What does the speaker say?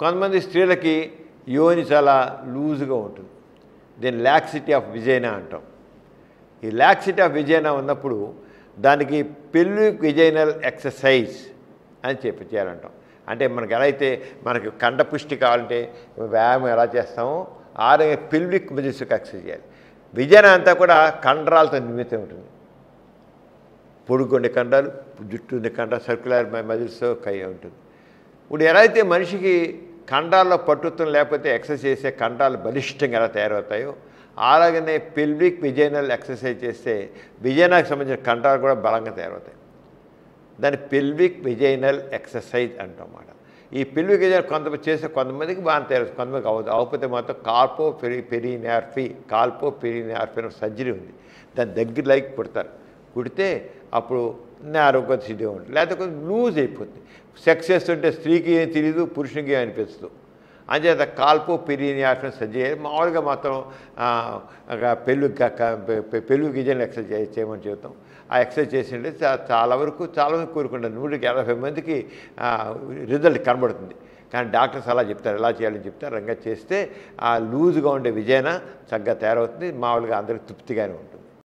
కొంతమంది స్త్రీలకి యోని చాలా లూజ్గా ఉంటుంది దీని ల్యాక్సిటీ ఆఫ్ విజయనా అంటాం ఈ ల్యాక్సిటీ ఆఫ్ విజయనా ఉన్నప్పుడు దానికి పెళ్ళి విజయనల్ ఎక్సర్సైజ్ అని చెప్పి చేయాలంటాం అంటే మనకు ఎలా అయితే మనకి కండపుష్టి కావాలంటే వ్యాయామం ఎలా చేస్తామో ఆ రకంగా పెల్విక్ మజిల్స్కి ఎక్సర్సైజ్ చేయాలి విజయన అంతా కూడా కండరాలతో నిమిత్తం ఉంటుంది పొడుగుండే కండరాలు జుట్టు ఉండే కండరాలు సర్క్యులర్ మజిల్స్ కై ఉంటుంది ఇప్పుడు ఎలా అయితే మనిషికి కండాల్లో పట్టుత్వం లేకపోతే ఎక్సర్సైజ్ చేసే కండాలు బలిష్టంగా ఎలా తయారవుతాయో అలాగనే పెల్విక్ విజయనల్ ఎక్సర్సైజ్ చేస్తే విజయనాకు సంబంధించిన కండాలు కూడా బలంగా తయారవుతాయి దాన్ని పెల్విక్ విజయనల్ ఎక్సర్సైజ్ అంటామాట ఈ పెల్విక్ విజయనల్ కొంతమంది చేస్తే కొంతమందికి బాగా తయారు కొంతమందికి అవ్వదు అవ్వకపోతే మాత్రం కాల్పో పెరి పెరినార్ఫీ కాల్పో పెరినార్ఫీ అనే సర్జరీ ఉంది దాని దగ్గర లైక్ పుడతారు కుడితే అప్పుడు నేరం కొంత సిటీ ఉంటుంది లేకపోతే కొంచెం లూజ్ అయిపోతుంది సెక్స్ చేస్తుంటే స్త్రీకి ఏం తెలియదు పురుషునికి ఏం అనిపిస్తుంది అంచేత కాల్పు పెరియాక్షన్ సజ్జ మామూలుగా మాత్రం పెళ్ళు పెళ్ళు గిజన్ ఎక్సర్సైజ్ చేయమని చెబుతాం ఆ ఎక్సర్సైజ్ చేసింటే చాలా వరకు చాలా మంది కోరుకుంటారు నూటికి ఎనభై మందికి రిజల్ట్ కనబడుతుంది కానీ డాక్టర్స్ అలా చెప్తారు ఎలా చేయాలని చెప్తారు రంగా చేస్తే ఆ లూజ్గా ఉండే విజయన చక్కగా తయారవుతుంది మామూలుగా అందరికి తృప్తిగానే ఉంటుంది